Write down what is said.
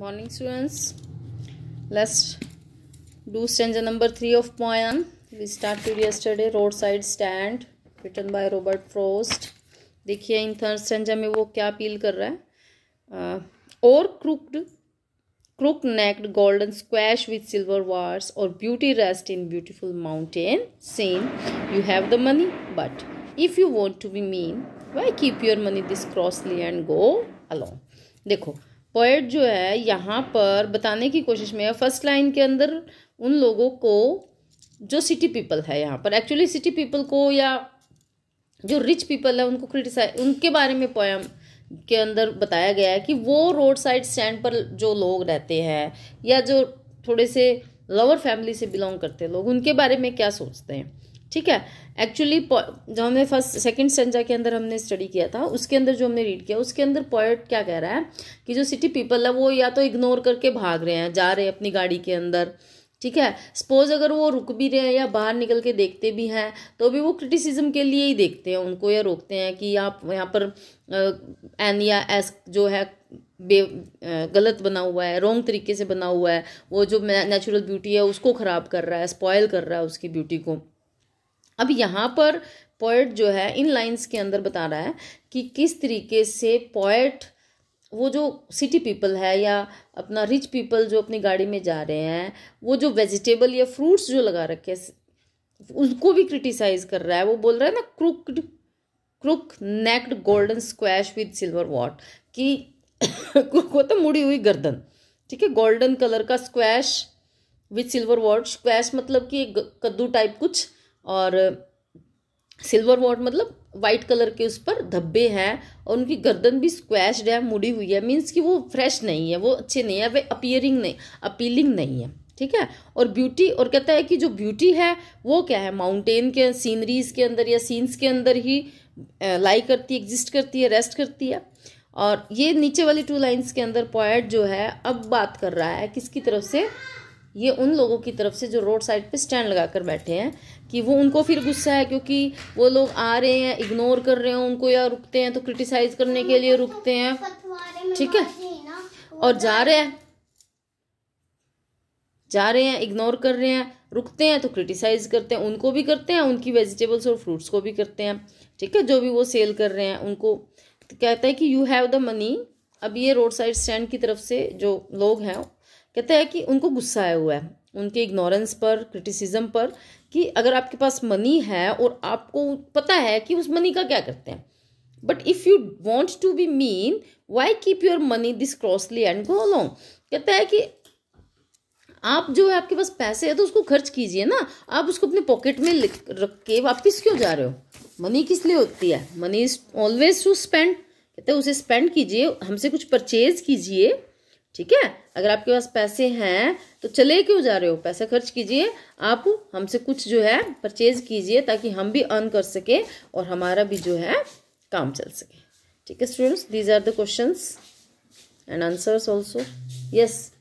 morning students morning students let's do stanza number 3 of poem we started road side stand written by Robert frost देखिए in third stanza में वो क्या appeal कर रहा है uh, और crooked crook necked golden squash with silver warts और beauty rest in beautiful mountain scene you have the money but if you want to be mean why keep your money this crossly and go along देखो poet जो है यहाँ पर बताने की कोशिश में है फर्स्ट लाइन के अंदर उन लोगों को जो सिटी पीपल है यहाँ पर एक्चुअली सिटी पीपल को या जो रिच पीपल है उनको क्रिटिसाइज उनके बारे में पोएम के अंदर बताया गया है कि वो रोड साइड स्टैंड पर जो लोग रहते हैं या जो थोड़े से लोअर फैमिली से बिलोंग करते हैं लोग उनके बारे में क्या सोचते हैं ठीक है एक्चुअली जो हमने फर्स्ट सेकंड सेंजा के अंदर हमने स्टडी किया था उसके अंदर जो हमने रीड किया उसके अंदर पॉइंट क्या कह रहा है कि जो सिटी पीपल है वो या तो इग्नोर करके भाग रहे हैं जा रहे हैं अपनी गाड़ी के अंदर ठीक है सपोज अगर वो रुक भी रहे हैं या बाहर निकल के देखते भी हैं तो भी वो क्रिटिसिज्म के लिए ही देखते हैं उनको या रोकते हैं कि आप यहाँ पर एन या एस जो है बे गलत बना हुआ है रॉन्ग तरीके से बना हुआ है वो जो नेचुरल ब्यूटी है उसको ख़राब कर रहा है स्पॉयल कर रहा है उसकी ब्यूटी को अब यहाँ पर पोइट जो है इन लाइंस के अंदर बता रहा है कि किस तरीके से पोइट वो जो सिटी पीपल है या अपना रिच पीपल जो अपनी गाड़ी में जा रहे हैं वो जो वेजिटेबल या फ्रूट्स जो लगा रखे उसको भी क्रिटिसाइज कर रहा है वो बोल रहा है ना crooked crook necked golden squash with silver वॉट कि क्रुक होता मुड़ी हुई गर्दन ठीक है गोल्डन कलर का स्क्वैश विद सिल्वर वॉट स्क्वैश मतलब कि कद्दू टाइप कुछ और सिल्वर वॉट मतलब वाइट कलर के उस पर धब्बे हैं और उनकी गर्दन भी स्क्वैश्ड है मुड़ी हुई है मीन्स कि वो फ्रेश नहीं है वो अच्छे नहीं है वे अपियरिंग नहीं अपीलिंग नहीं है ठीक है और ब्यूटी और कहता है कि जो ब्यूटी है वो क्या है माउंटेन के सीनरीज के अंदर या सीन्स के अंदर ही लाई करती है एग्जिस्ट करती है रेस्ट करती है और ये नीचे वाली टू लाइन्स के अंदर पॉइट जो है अब बात कर रहा है किसकी तरफ से ये उन लोगों की तरफ से जो रोड साइड पे स्टैंड लगा कर बैठे हैं कि वो उनको फिर गुस्सा है क्योंकि वो लोग आ रहे हैं इग्नोर कर रहे हैं उनको या रुकते हैं तो क्रिटिसाइज करने के लिए रुकते हैं ठीक है और जा रहे हैं जा रहे हैं इग्नोर कर रहे हैं रुकते हैं तो क्रिटिसाइज करते हैं उनको भी करते हैं उनकी वेजिटेबल्स और फ्रूट्स को भी करते हैं ठीक है जो भी वो सेल कर रहे हैं उनको कहते हैं कि यू हैव द मनी अब ये रोड साइड स्टैंड की तरफ से जो लोग हैं कहते हैं कि उनको गुस्सा आया हुआ है उनके इग्नोरेंस पर क्रिटिसिज्म पर कि अगर आपके पास मनी है और आपको पता है कि उस मनी का क्या करते हैं but if you want to be mean why keep your money this crossly and go along कहता है कि आप जो है आपके पास पैसे है तो उसको खर्च कीजिए ना आप उसको अपने पॉकेट में रख के वापस क्यों जा रहे हो मनी किस लिए होती है money is always to spend कहते हैं उसे स्पेंड कीजिए हमसे कुछ परचेज कीजिए ठीक है अगर आपके पास पैसे हैं तो चले क्यों जा रहे हो पैसा खर्च कीजिए आप हमसे कुछ जो है परचेज कीजिए ताकि हम भी अर्न कर सके और हमारा भी जो है काम चल सके ठीक है students these are the questions and answers also yes